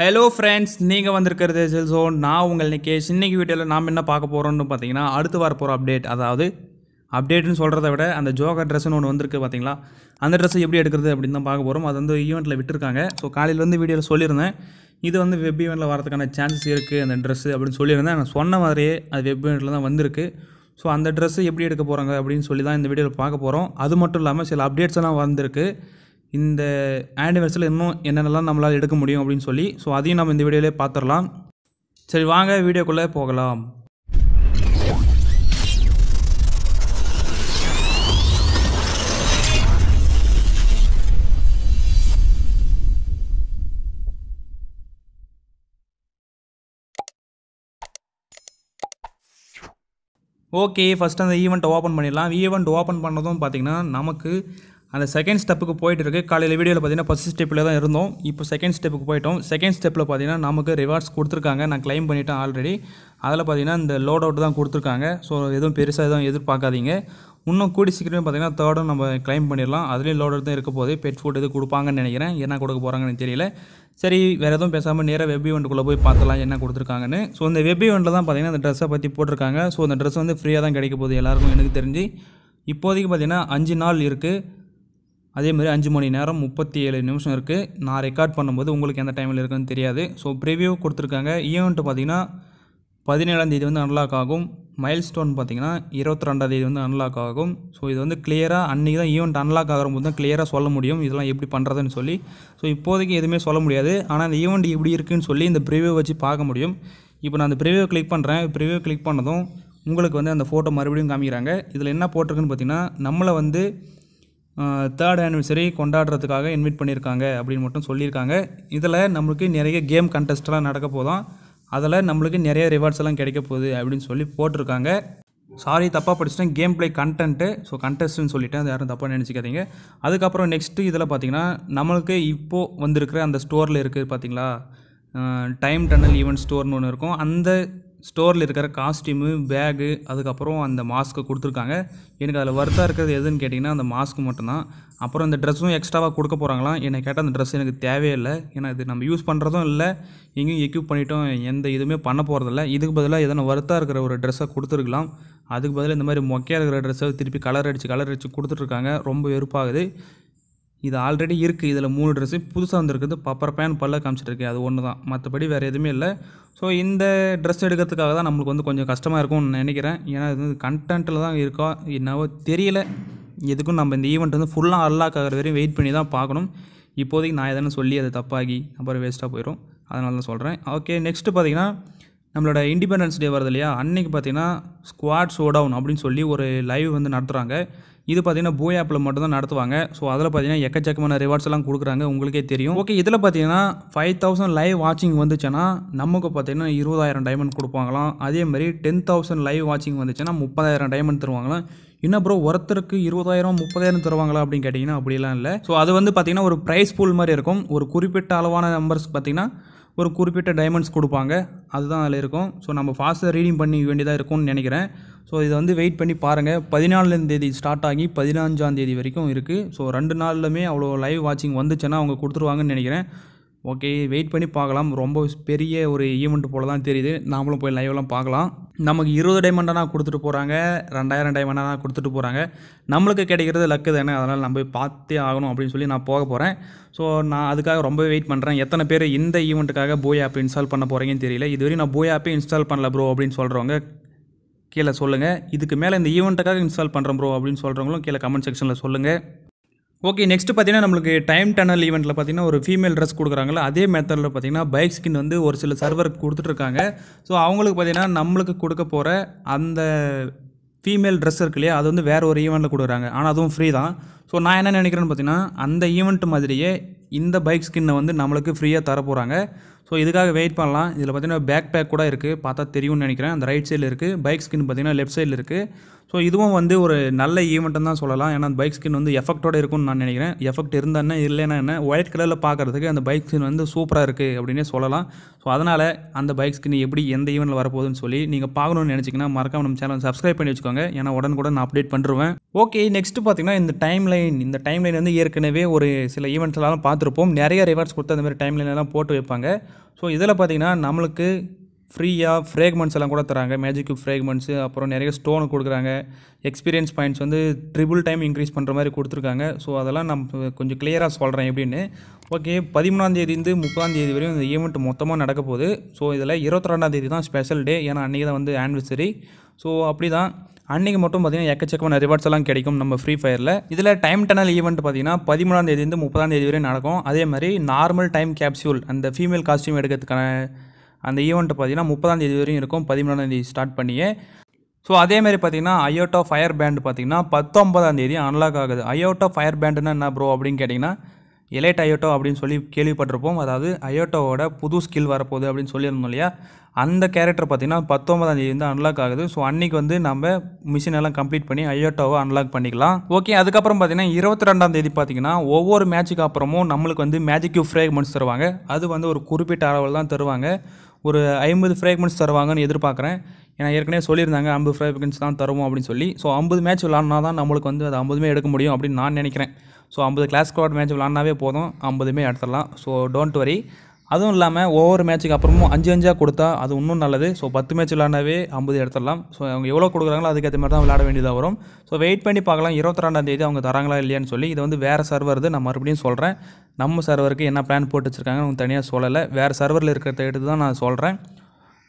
hello friends நீங்கள் வந்திருக்கிறது gel so நான் உங்கள் இன்றைக்கி சின்னக்கு வீடியோவில் நாம் என்ன பார்க்க போகிறோம்னு பார்த்தீங்கன்னா அடுத்து வர போகிற அப்டேட் அதாவது அப்டேட்னு சொல்கிறத விட அந்த ஜோகர் ட்ரெஸ்ஸுன்னு ஒன்று வந்திருக்கு பார்த்தீங்களா அந்த ட்ரெஸ்ஸை எப்படி எடுக்கிறது அப்படின்னு தான் பார்க்க போகிறோம் அது வந்து ஈவெண்ட்டில் விட்டுருக்காங்க ஸோ காலையில் வந்து வீடியோவில் சொல்லியிருந்தேன் இது வந்து வெப் ஈவெண்ட்டில் வரதுக்கான சான்சஸ் இருக்குது அந்த ட்ரெஸ்ஸு அப்படின்னு சொல்லியிருந்தேன் நான் சொன்ன மாதிரியே அது வெப் ஈவெண்ட்டில் தான் வந்திருக்கு ஸோ அந்த ட்ரெஸ்ஸு எப்படி எடுக்க போகிறாங்க அப்படின்னு சொல்லி தான் இந்த வீடியோவில் பார்க்க போகிறோம் அது மட்டும் இல்லாமல் சில அப்டேட்ஸ் எல்லாம் வந்திருக்கு இந்த ஆனிவர்சரியில் இன்னும் என்னென்னலாம் நம்மளால் எடுக்க முடியும் அப்படின்னு சொல்லி ஸோ அதையும் நம்ம இந்த வீடியோவிலே பார்த்துடலாம் சரி வாங்க வீடியோக்குள்ளே போகலாம் ஓகே ஃபஸ்ட் அந்த ஈவெண்ட்டை ஓப்பன் பண்ணிடலாம் ஈவெண்ட் ஓப்பன் பண்ணதும் பார்த்திங்கன்னா நமக்கு அந்த செகண்ட் ஸ்டெப்புக்கு போயிட்டு இருக்கு காலையில் வீடியோவில் பார்த்தீங்கன்னா ஃபஸ்ட் ஸ்டெப்பில் தான் இருந்தோம் இப்போ செகண்ட் ஸ்டெப்புக்கு போயிட்டோம் செகண்ட் ஸ்டெப்பில் பார்த்தீங்கன்னா நமக்கு ரிவார்ட்ஸ் கொடுத்துருக்காங்க நான் கிளைம் பண்ணிட்டேன் ஆல்ரெடி அதில் பார்த்தீங்கன்னா இந்த லோட் அவுட் தான் கொடுத்துருக்காங்க ஸோ எதுவும் பெருசாக எதுவும் எதிர்பார்க்காதீங்க இன்னும் கூடி சீக்கிரமே பார்த்தீங்கன்னா தேர்டும் நம்ம கிளைம் பண்ணிடலாம் அதுலேயும் லோட் தான் இருக்க போது பெட் ஃபுட் எது கொடுப்பாங்கன்னு நினைக்கிறேன் என்ன கொடுக்க போகிறாங்கன்னு தெரியல சரி வேறு எதுவும் பேசாமல் நேராக வெப் ஈவெண்ட்டுக்குள்ளே போய் பார்த்தலாம் என்ன கொடுத்துருக்காங்கன்னு ஸோ இந்த வெப் ஈவெண்ட்டில் தான் பார்த்தீங்கன்னா அந்த ட்ரெஸ்ஸை பற்றி போட்டிருக்காங்க ஸோ அந்த ட்ரெஸ் வந்து ஃப்ரீயாக தான் கிடைக்க போகுது எல்லாருக்கும் எனக்கு தெரிஞ்சு இப்போதைக்கு பார்த்திங்கன்னா அஞ்சு நாள் இருக்குது அதேமாதிரி அஞ்சு மணி நேரம் முப்பத்தி ஏழு நிமிஷம் இருக்குது நான் ரெக்கார்ட் பண்ணும்போது உங்களுக்கு எந்த டைமில் இருக்குன்னு தெரியாது ஸோ ப்ரிவியூ கொடுத்துருக்காங்க ஈவெண்ட்டு பார்த்திங்கன்னா பதினேழாந்தேதி வந்து அன்லாக் ஆகும் மைல் ஸ்டோன் பார்த்திங்கன்னா இருபத்தி வந்து அன்லாக் ஆகும் ஸோ இது வந்து கிளியராக அன்றைக்கி தான் ஈவெண்ட் அன்லாக் ஆகிற போது தான் கிளியராக சொல்ல முடியும் இதெல்லாம் எப்படி பண்ணுறதுன்னு சொல்லி ஸோ இப்போதைக்கு எதுவுமே சொல்ல முடியாது ஆனால் அந்த ஈவெண்ட் எப்படி இருக்குன்னு சொல்லி இந்த ப்ரிவியூ வச்சு பார்க்க முடியும் இப்போ நான் அந்த ப்ரிவியூ கிளிக் பண்ணுறேன் ப்ரிவியூ கிளிக் பண்ணதும் உங்களுக்கு வந்து அந்த ஃபோட்டோ மறுபடியும் காமிக்கிறாங்க இதில் என்ன போட்டிருக்குன்னு பார்த்திங்கன்னா நம்மளை வந்து தேர்ட் ஆனிவர்சரி கொண்டாடுறதுக்காக இன்வைட் பண்ணியிருக்காங்க அப்படின்னு மட்டும் சொல்லியிருக்காங்க இதில் நம்மளுக்கு நிறைய கேம் கண்டெஸ்ட்லாம் நடக்க போதும் அதில் நம்மளுக்கு நிறைய ரிவார்ட்ஸ் எல்லாம் கிடைக்க போகுது அப்படின்னு சொல்லி போட்டிருக்காங்க சாரி தப்பாக படிச்சுட்டேன் கேம் பிளே கண்டென்ட்டு ஸோ கண்டெஸ்ட்டுன்னு சொல்லிவிட்டேன் அது யாரும் தப்பாக நினச்சிக்காதீங்க அதுக்கப்புறம் நெக்ஸ்ட்டு இதில் பார்த்தீங்கன்னா நம்மளுக்கு இப்போது வந்திருக்கிற அந்த ஸ்டோரில் இருக்குது பார்த்தீங்களா டைம் டன்னல் ஈவெண்ட் ஸ்டோர்னு ஒன்று இருக்கும் அந்த ஸ்டோரில் இருக்கிற காஸ்டியூமு பேகு அதுக்கப்புறம் அந்த மாஸ்க்கு கொடுத்துருக்காங்க எனக்கு அதில் ஒர்த்தாக இருக்கிறது எதுன்னு கேட்டிங்கன்னா அந்த மாஸ்க்கு மட்டும்தான் அப்புறம் இந்த ட்ரெஸ்ஸும் எக்ஸ்ட்ராவாக கொடுக்க போகிறாங்களாம் என்னை கேட்டால் அந்த ட்ரெஸ் எனக்கு தேவையே இல்லை ஏன்னா இது நம்ம யூஸ் பண்ணுறதும் இல்லை எங்கேயும் எக்யூப் பண்ணிட்டோம் எந்த இதுவுமே பண்ண போகிறதில்ல இதுக்கு பதிலாக எதனா ஒர்த்தாக இருக்கிற ஒரு ட்ரெஸ்ஸை கொடுத்துருக்கலாம் அதுக்கு பதிலாக இந்த மாதிரி மொக்கையாக இருக்கிற ட்ரெஸ்ஸை திருப்பி கலர் அடித்து கலர் அடித்து கொடுத்துட்ருக்காங்க ரொம்ப வெறுப்பாகுது இது ஆல்ரெடி இருக்குது இதில் மூணு ட்ரெஸ்ஸு புதுசாக வந்திருக்குது பப்பர் பேன் பல்ல காமிச்சிட்ருக்கு அது ஒன்று தான் மற்றபடி வேறு எதுவுமே இல்லை ஸோ இந்த ட்ரெஸ் எடுக்கிறதுக்காக தான் நம்மளுக்கு வந்து கொஞ்சம் கஷ்டமாக இருக்கும்னு நினைக்கிறேன் ஏன்னா இது வந்து கண்டென்ட்டில் தான் இருக்கோ என்னவோ தெரியல எதுக்கும் நம்ம இந்த ஈவெண்ட் வந்து ஃபுல்லாக அல்லாக்க ஆகிற வரையும் வெயிட் பண்ணி தான் பார்க்கணும் இப்போதைக்கு நான் எதனா சொல்லி அதை தப்பாகி அப்புறம் வேஸ்ட்டாக போயிடும் அதனால தான் சொல்கிறேன் ஓகே நெக்ஸ்ட்டு பார்த்திங்கன்னா நம்மளோட இண்டிபெண்டன்ஸ் டே வருது இல்லையா அன்றைக்கி பார்த்திங்கன்னா ஸ்குவாட் ஷோ டவுன் அப்படின்னு சொல்லி ஒரு லைவ் வந்து நடத்துகிறாங்க இது பார்த்தீங்கன்னா போய் ஆப்பில் மட்டும் தான் நடத்துவாங்க ஸோ அதில் பார்த்தீங்கன்னா எக்கச்சக்கமான ரிவார்ட்ஸ் எல்லாம் கொடுக்குறாங்க உங்களுக்கே தெரியும் ஓகே இதில் பார்த்தீங்கன்னா ஃபைவ் தௌசண்ட் லைவ் வாட்சிங் வந்துச்சுன்னா நமக்கு பார்த்தீங்கன்னா இருபதாயிரம் டைமண்ட் கொடுப்பாங்களாம் அதே மாதிரி டென் தௌசண்ட் லைவ் வாட்சிங் வந்துச்சுன்னா முப்பதாயிரம் டைமண்ட் தருவாங்களாம் என்ன ப்ரோ ஒருத்தருக்கு இருபதாயிரம் முப்பதாயிரம் தருவாங்களா அப்படின்னு கேட்டிங்கன்னா அப்படிலாம் இல்லை ஸோ அது வந்து பார்த்தீங்கன்னா ஒரு ப்ரைஸ் பூல் மாதிரி இருக்கும் ஒரு குறிப்பிட்ட அளவான நம்பர்ஸ் பார்த்தீங்கன்னா ஒரு குறிப்பிட்ட டைமண்ட்ஸ் கொடுப்பாங்க அதுதான் அதில் இருக்கும் ஸோ நம்ம ஃபாஸ்ட்டாக ரீடிங் பண்ணி வேண்டியதாக இருக்கும்னு நினைக்கிறேன் ஸோ இதை வந்து வெயிட் பண்ணி பாருங்கள் பதினாலாந்தேதி ஸ்டார்ட் ஆகி பதினஞ்சாந்தேதி வரைக்கும் இருக்குது ஸோ ரெண்டு நாளிலுமே அவ்வளோ லைவ் வாட்சிங் வந்துச்சுன்னா அவங்க கொடுத்துருவாங்கன்னு நினைக்கிறேன் ஓகே வெயிட் பண்ணி பார்க்கலாம் ரொம்ப பெரிய ஒரு ஈவெண்ட் போல் தான் தெரியுது நாமளும் போய் லைவ்லாம் பார்க்கலாம் நமக்கு இருபது டைமண்டானா கொடுத்துட்டு போகிறாங்க ரெண்டாயிரம் டைமண்டானா கொடுத்துட்டு போகிறாங்க நம்மளுக்கு கிடைக்கிறது லக்கு தானே அதனால் நம்ம போய் பார்த்தே ஆகணும் அப்படின்னு சொல்லி நான் போக போகிறேன் ஸோ நான் அதுக்காக ரொம்ப வெயிட் பண்ணுறேன் எத்தனை பேர் இந்த ஈவெண்ட்டுக்காக போய் ஆப் இன்ஸ்டால் பண்ண போகிறீங்கன்னு தெரியல இதுவரை நான் போய் ஆப்பே இன்ஸ்டால் பண்ணல ப்ரோ அப்படின்னு சொல்கிறவங்க கீழே சொல்லுங்கள் இதுக்கு மேலே இந்த ஈவெண்ட்டுக்காக இன்ஸ்டால் பண்ணுறோம் ப்ரோ அப்படின்னு சொல்கிறவங்களும் கீழே கமெண்ட் செக்ஷனில் சொல்லுங்கள் ஓகே நெக்ஸ்ட் பார்த்தீங்கன்னா நம்மளுக்கு டைம் டனல் ஈவெண்ட்டில் பார்த்தீங்கன்னா ஒரு ஃபீமேல் ட்ரெஸ் கொடுக்குறாங்களோ அதே மெத்தடில் பார்த்தீங்கன்னா பைக் ஸ்கின் வந்து ஒரு சில சர்வருக்கு கொடுத்துட்ருக்காங்க ஸோ அவங்களுக்கு பார்த்தீங்கன்னா நம்மளுக்கு கொடுக்க போகிற அந்த ஃபீமேல் ட்ரெஸ் இருக்கு இல்லையா அது வந்து வேறு ஒரு ஈவெண்ட்டில் கொடுக்குறாங்க ஆனால் அதுவும் ஃப்ரீ தான் ஸோ நான் என்ன நினைக்கிறேன்னு பார்த்தீங்கன்னா அந்த ஈவெண்ட்டு மாதிரியே இந்த பைக் ஸ்கின்னை வந்து நம்மளுக்கு ஃப்ரீயாக தர போகிறாங்க ஸோ இதுக்காக வெயிட் பண்ணலாம் இதில் பார்த்தீங்கன்னா பேக் பேக் கூட இருக்குது பார்த்தா தெரியும்னு நினைக்கிறேன் அந்த ரைட் சைடில் இருக்குது பைக் ஸ்கின் பார்த்தீங்கன்னா லெஃப்ட் சைடில் இருக்குது ஸோ இதுவும் வந்து ஒரு நல்ல ஈவெண்ட்டுன்னு தான் சொல்லலாம் ஏன்னா அந்த பைக் ஸ்கின் வந்து எஃபெக்டோடு இருக்கும்னு நான் நினைக்கிறேன் எஃபெக்ட் இருந்தானே இல்லைன்னா என்ன ஒயிட் கலரில் பார்க்குறதுக்கு அந்த பைக் ஸ்கின் வந்து சூப்பராக இருக்குது அப்படின்னே சொல்லலாம் ஸோ அதனால் அந்த பைக் ஸ்கின் எப்படி எந்த ஈவெண்ட்டில் வரப்போகுதுன்னு சொல்லி நீங்கள் பார்க்கணும்னு நினச்சிங்கன்னா மறக்காம நம்ம சேனல் சப்ஸ்கிரைப் பண்ணி வச்சுக்கோங்க ஏன்னா கூட நான் அப்டேட் பண்ணிருவேன் ஓகே நெக்ஸ்ட் பார்த்தீங்கன்னா இந்த டைம் லைன் இந்த டைம் லைன் வந்து ஏற்கனவே ஒரு சில ஈவெண்ட்ஸ்லாம் பார்த்துருப்போம் நிறைய ரிவார்ட்ஸ் கொடுத்து அந்த மாதிரி டைம் லைன்லாம் போட்டு வைப்பாங்க ஸோ இதில் பார்த்திங்கன்னா நம்மளுக்கு ஃப்ரீயாக ஃப்ரேக்மெண்ட்ஸ் எல்லாம் கூட தராங்க மேஜிக் ஃப்ரேக்மெண்ட்ஸு அப்புறம் நிறைய ஸ்டோனு கொடுக்குறாங்க எக்ஸ்பீரியன்ஸ் பாயிண்ட்ஸ் வந்து ட்ரிபிள் டைம் இன்க்ரீஸ் பண்ணுற மாதிரி கொடுத்துருக்காங்க ஸோ அதெல்லாம் நம்ம கொஞ்சம் கிளியராக சொல்கிறேன் எப்படின்னு ஓகே பதிமூணாந்தேதிந்து முப்பதாந்தேதி வரையும் இந்த ஈவெண்ட் மொத்தமாக நடக்க போகுது ஸோ இதில் இருபத்தி ரெண்டாந்தேதி தான் ஸ்பெஷல் டே ஏன்னா அன்றைக்கி தான் வந்து ஆனிவர்சரி ஸோ அப்படி தான் அன்னைக்கு மட்டும் பார்த்தீங்கன்னா எக்கச்சக்கமான ரிவார்ட்ஸ் எல்லாம் கிடைக்கும் நம்ம ஃப்ரீ ஃபயரில் இதில் டைம் டனல் ஈவெண்ட் பார்த்தீங்கன்னா பதிமூணாம் தேதியிருந்து முப்பதாம் தேதி வரை நடக்கும் அதே மாதிரி நார்மல் டைம் கேப்சியூல் அந்த ஃபீமேல் காஸ்டியூம் எடுக்கிறதுக்கான அந்த ஈவெண்ட் பார்த்தீங்கன்னா முப்பதாம் தேதி வரையும் இருக்கும் பதிமூணாம் தேதி ஸ்டார்ட் பண்ணியே ஸோ அதே மாதிரி பார்த்தீங்கன்னா ஆஃப் ஃபயர் பேண்ட் பார்த்தீங்கன்னா பத்தொன்பதாம் தேதி அன்லாக் ஆகுது ஆஃப் ஃபயர் பேண்டுன்னா என்ன ப்ரோ அப்படின்னு கேட்டிங்கன்னா எலைட் அயோட்டோ அப்படின்னு சொல்லி கேள்விப்பட்டிருப்போம் அதாவது அயோட்டோவோட புது ஸ்கில் வரப்போகுது அப்படின்னு சொல்லியிருந்தோம் இல்லையா அந்த கேரக்டர் பார்த்திங்கன்னா பத்தொன்பதாம் தேதி வந்து அன்லாக் ஆகுது ஸோ அன்றைக்கி வந்து நம்ம மிஷின் எல்லாம் கம்ப்ளீட் பண்ணி அயோட்டோவை அன்லாக் பண்ணிக்கலாம் ஓகே அதுக்கப்புறம் பார்த்திங்கன்னா இருபத்தி ரெண்டாம் தேதி பார்த்திங்கன்னா ஒவ்வொரு மேட்சுக்கு அப்புறமும் நம்மளுக்கு வந்து மேஜிக் யூ ஃப்ரேக்மெண்ட்ஸ் தருவாங்க அது வந்து ஒரு குறிப்பிட்ட அளவில் தான் தருவாங்க ஒரு ஐம்பது ஃப்ரேக்மெண்ட்ஸ் தருவாங்கன்னு எதிர்பார்க்குறேன் ஏன்னா ஏற்கனவே சொல்லியிருந்தாங்க ஐம்பது ஃப்ரை விக்கெட்ஸ் தான் தருவோம் அப்படின்னு சொல்லி ஸோ ஐம்பது மேட்ச் விளாட்னா தான் நம்மளுக்கு வந்து அது ஐம்பதுமே எடுக்க முடியும் அப்படின்னு நான் நினைக்கிறேன் ஸோ ஐம்பது கிளாஸ் ஸ்குவாட் மேட்ச் விளாட்னாவே போதும் ஐம்பதுமே எடுத்துடலாம் ஸோ டோன்ட் வரி அதுவும் இல்லாமல் ஒவ்வொரு மேட்ச்சுக்கு அப்புறமும் அஞ்சு அஞ்சாக கொடுத்தா அது இன்னும் நல்லது ஸோ பத்து மேட்ச் விளாண்டாவே ஐம்பது எடுத்துடலாம் ஸோ அவங்க எவ்வளோ கொடுக்குறாங்களோ அதுக்கேற்ற மாதிரி தான் விளாட வேண்டியதாக வரும் ஸோ வெயிட் பண்ணி பார்க்கலாம் தேதி அவங்க தராங்களா இல்லையான்னு சொல்லி இது வந்து வேறு சர்வர் நான் மறுபடியும் சொல்கிறேன் நம்ம சர்வருக்கு என்ன பிளான் போட்டு வச்சுருக்காங்க அவங்க தனியாக சொல்லலை வேறு சர்வரில் இருக்கிறத எடுத்து தான் நான் சொல்கிறேன்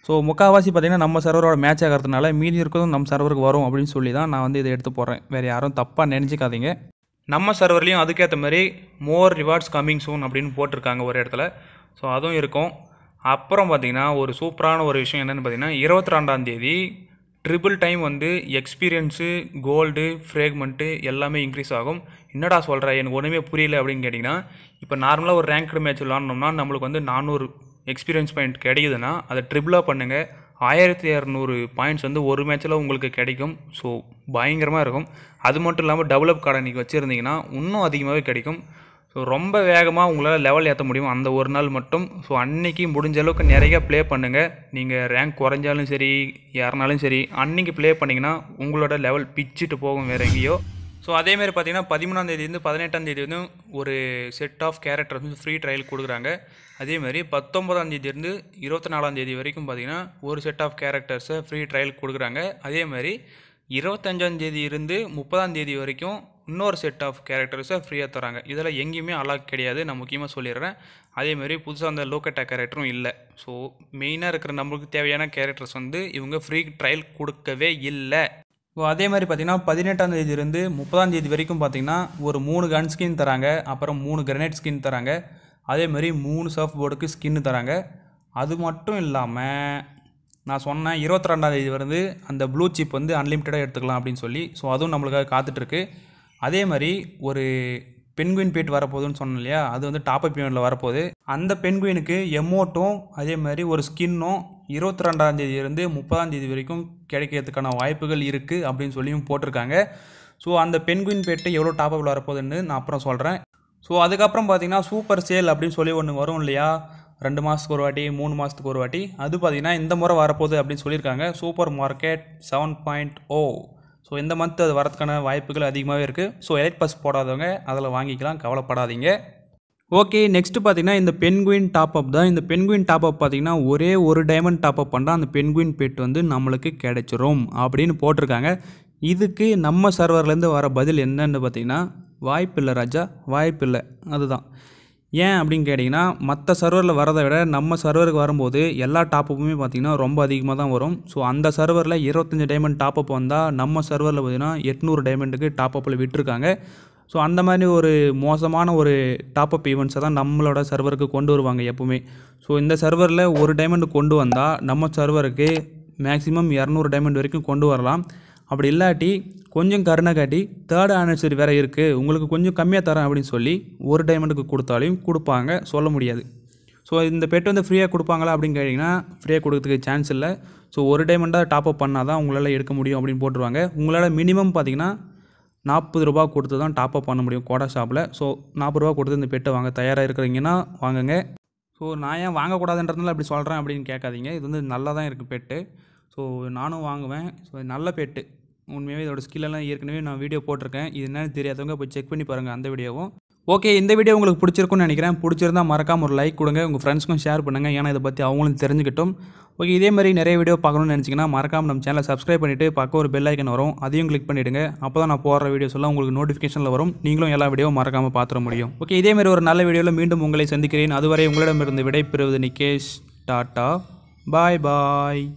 ஸோ முக்கால்வாசி பார்த்திங்கன்னா நம்ம சர்வரோட மேட்ச் ஆகிறதுனால மீதி இருக்கிறதும் நம்ம சர்வருக்கு வரும் அப்படின்னு சொல்லி தான் நான் வந்து இதை எடுத்து போகிறேன் வேறு யாரும் தப்பாக நினச்சிக்காதீங்க நம்ம சர்வர்லேயும் அதுக்கேற்ற மாதிரி மோர் ரிவார்ட்ஸ் கம்மிங் சூன் அப்படின்னு போட்டிருக்காங்க ஒரு இடத்துல ஸோ அதுவும் இருக்கும் அப்புறம் பார்த்திங்கன்னா ஒரு சூப்பரான ஒரு விஷயம் என்னென்னு பார்த்தீங்கன்னா இருபத்தி ரெண்டாம் தேதி ட்ரிபிள் டைம் வந்து எக்ஸ்பீரியன்ஸு கோல்டு ஃப்ரேக்மெண்ட்டு எல்லாமே இன்க்ரீஸ் ஆகும் என்னடா சொல்கிறேன் எனக்கு ஒன்றுமே புரியல அப்படின்னு கேட்டிங்கன்னா இப்போ நார்மலாக ஒரு ரேங்க்டு மேட்ச் விளாட்னோம்னா நம்மளுக்கு வந்து நானூறு எக்ஸ்பீரியன்ஸ் பாயிண்ட் கிடைக்குதுன்னா அதை ட்ரிபிளாக பண்ணுங்கள் ஆயிரத்தி இரநூறு பாயிண்ட்ஸ் வந்து ஒரு மேட்ச்சில் உங்களுக்கு கிடைக்கும் ஸோ பயங்கரமாக இருக்கும் அது மட்டும் இல்லாமல் டெவலப் கார்டை நீங்கள் வச்சுருந்தீங்கன்னா இன்னும் அதிகமாகவே கிடைக்கும் ஸோ ரொம்ப வேகமாக உங்களால் லெவல் ஏற்ற முடியும் அந்த ஒரு நாள் மட்டும் ஸோ அன்றைக்கி முடிஞ்ச அளவுக்கு நிறைய ப்ளே பண்ணுங்கள் நீங்கள் ரேங்க் குறைஞ்சாலும் சரி யாருனாலும் சரி அன்றைக்கி ப்ளே பண்ணிங்கன்னா உங்களோட லெவல் பிச்சுட்டு போகும் வேறு எங்கேயோ ஸோ அதேமாரி பார்த்திங்கன்னா பதிமூணாந்தேதியிலேருந்து பதினெட்டாந்தேதி வந்து ஒரு செட் ஆஃப் கேரக்டர் வந்து ஃப்ரீ ட்ரையல் கொடுக்குறாங்க அதேமாதிரி பத்தொம்பதாந்தேதியிலேருந்து இருபத்தி நாலாந்தேதி வரைக்கும் பார்த்திங்கன்னா ஒரு செட் ஆஃப் கேரக்டர்ஸை ஃப்ரீ ட்ரையல் கொடுக்குறாங்க அதேமாதிரி இருபத்தஞ்சாந்தேதி இருந்து முப்பதாந்தேதி வரைக்கும் இன்னொரு செட் ஆஃப் கேரக்டர்ஸை ஃப்ரீயாக தராங்க இதெல்லாம் எங்கேயுமே அலாக் கிடையாது நான் முக்கியமாக சொல்லிடுறேன் அதேமாதிரி புதுசாக அந்த லோக்கட்டா கேரக்டரும் இல்லை ஸோ மெயினாக இருக்கிற நம்மளுக்கு தேவையான கேரக்டர்ஸ் வந்து இவங்க ஃப்ரீ ட்ரையல் கொடுக்கவே இல்லை ஸோ அதே மாதிரி பார்த்திங்கன்னா பதினெட்டாம் இருந்து முப்பதாம் தேதி வரைக்கும் பார்த்திங்கன்னா ஒரு மூணு கன் ஸ்கின் தராங்க அப்புறம் மூணு கிரனேட் ஸ்கின் தராங்க அதே மாதிரி மூணு சர்ஃப் போர்டுக்கு ஸ்கின்னு தராங்க அது மட்டும் இல்லாமல் நான் சொன்னேன் இருபத்தி ரெண்டாம் தேதி வந்து அந்த ப்ளூ சிப் வந்து அன்லிமிட்டடாக எடுத்துக்கலாம் அப்படின்னு சொல்லி ஸோ அதுவும் நம்மளுக்காக காத்துட்ருக்கு அதே மாதிரி ஒரு பென்குயின் பேட் வரப்போகுதுன்னு சொன்னோம் இல்லையா அது வந்து டாப் அப் பேமெண்ட்டில் வரப்போகுது அந்த பென்குயினுக்கு எமோட்டும் அதே மாதிரி ஒரு ஸ்கின்னும் இருபத்தி ரெண்டாம் தேதியிலேருந்து முப்பதாம் தேதி வரைக்கும் கிடைக்கிறதுக்கான வாய்ப்புகள் இருக்குது அப்படின்னு சொல்லியும் போட்டிருக்காங்க ஸோ அந்த பெண்குயின் பேட்டு எவ்வளோ அப்பில் வரப்போகுதுன்னு நான் அப்புறம் சொல்கிறேன் ஸோ அதுக்கப்புறம் பார்த்தீங்கன்னா சூப்பர் சேல் அப்படின்னு சொல்லி ஒன்று வரும் இல்லையா ரெண்டு மாதத்துக்கு ஒரு வாட்டி மூணு மாதத்துக்கு ஒரு வாட்டி அது பார்த்திங்கன்னா இந்த முறை வரப்போகுது அப்படின்னு சொல்லியிருக்காங்க supermarket seven point oh so இந்த மந்த் அது வரதுக்கான வாய்ப்புகள் அதிகமாகவே இருக்குது ஸோ எலக்ட் பஸ் போடாதவங்க அதில் வாங்கிக்கலாம் கவலைப்படாதீங்க ஓகே நெக்ஸ்ட்டு பார்த்தீங்கன்னா இந்த பென்குயின் டாப் அப் தான் இந்த பென்குயின் அப் பார்த்தீங்கன்னா ஒரே ஒரு டைமண்ட் டாப்அப் பண்ணால் அந்த பென்குயின் பெட் வந்து நம்மளுக்கு கிடைச்சிரும் அப்படின்னு போட்டிருக்காங்க இதுக்கு நம்ம சர்வர்லேருந்து வர பதில் என்னென்னு பார்த்தீங்கன்னா வாய்ப்பில்லை ராஜா வாய்ப்பில்லை அதுதான் ஏன் அப்படின்னு கேட்டிங்கன்னா மற்ற சர்வரில் வரதை விட நம்ம சர்வருக்கு வரும்போது எல்லா டாப்புமே பார்த்திங்கன்னா ரொம்ப அதிகமாக தான் வரும் ஸோ அந்த சர்வரில் இருபத்தஞ்சி டைமண்ட் டாப்அப் வந்தால் நம்ம சர்வரில் பார்த்திங்கன்னா எட்நூறு டைமண்டுக்கு டாப்அப்பில் விட்டுருக்காங்க ஸோ அந்த மாதிரி ஒரு மோசமான ஒரு டாப் அப் ஈவெண்ட்ஸை தான் நம்மளோட சர்வருக்கு கொண்டு வருவாங்க எப்போவுமே ஸோ இந்த சர்வரில் ஒரு டைமண்ட் கொண்டு வந்தால் நம்ம சர்வருக்கு மேக்ஸிமம் இரநூறு டைமண்ட் வரைக்கும் கொண்டு வரலாம் அப்படி இல்லாட்டி கொஞ்சம் கருணை காட்டி தேர்ட் ஆனிவர்சரி வேறு இருக்குது உங்களுக்கு கொஞ்சம் கம்மியாக தரேன் அப்படின்னு சொல்லி ஒரு டைமண்டுக்கு கொடுத்தாலையும் கொடுப்பாங்க சொல்ல முடியாது ஸோ இந்த பெட் வந்து ஃப்ரீயாக கொடுப்பாங்களா அப்படின்னு கேட்டிங்கன்னா ஃப்ரீயாக கொடுக்கறதுக்கு சான்ஸ் இல்லை ஸோ ஒரு டைமண்டாக டாப் அப் பண்ணால் தான் உங்களால் எடுக்க முடியும் அப்படின்னு போட்டுருவாங்க உங்களால் மினிமம் பார்த்தீங்கன்னா நாற்பது ரூபா கொடுத்து தான் டாப்அப் பண்ண முடியும் கோடா ஷாப்பில் ஸோ நாற்பது ரூபா கொடுத்து இந்த பெட்டை வாங்க தயாராக இருக்கிறீங்கன்னா வாங்குங்க ஸோ நான் ஏன் வாங்கக்கூடாதுன்றதுனால அப்படி சொல்கிறேன் அப்படின்னு கேட்காதீங்க இது வந்து நல்லா தான் இருக்குது பெட்டு ஸோ நானும் வாங்குவேன் ஸோ நல்ல பெட்டு உண்மையாகவே இதோட ஸ்கில்லெல்லாம் ஏற்கனவே நான் வீடியோ போட்டிருக்கேன் இது என்னென்னு தெரியாதவங்க போய் செக் பண்ணி பாருங்கள் அந்த வீடியோவும் ஓகே இந்த வீடியோ உங்களுக்கு பிடிச்சிருக்கும்னு நினைக்கிறேன் பிடிச்சிருந்தா மறக்காமல் ஒரு லைக் கொடுங்க உங்கள் ஃப்ரெண்ட்ஸ்க்கும் ஷேர் பண்ணுங்கள் ஏன்னா இதை பற்றி அவங்களும் தெரிஞ்சுக்கிட்டோம் ஓகே இதே மாதிரி நிறைய வீடியோ பார்க்கணும்னு நினச்சிங்கன்னா மறக்காமல் நம்ம சேனலை சப்ஸ்கிரைப் பண்ணிவிட்டு பக்கம் ஒரு பெல் ஐக்கன் வரும் அதையும் கிளிக் பண்ணிவிடுங்க அப்போ தான் நான் போடுற வீடியோஸ்லாம் உங்களுக்கு நோட்டிஃபிகேஷனில் வரும் நீங்களும் எல்லா வீடியோ மறக்காமல் பார்த்துட முடியும் ஓகே இதே மாதிரி ஒரு நல்ல வீடியோவில் மீண்டும் உங்களை சந்திக்கிறேன் அதுவரை உங்களிடமிருந்து விடைபெறுவது நிகேஷ் டாட்டா பாய் பாய்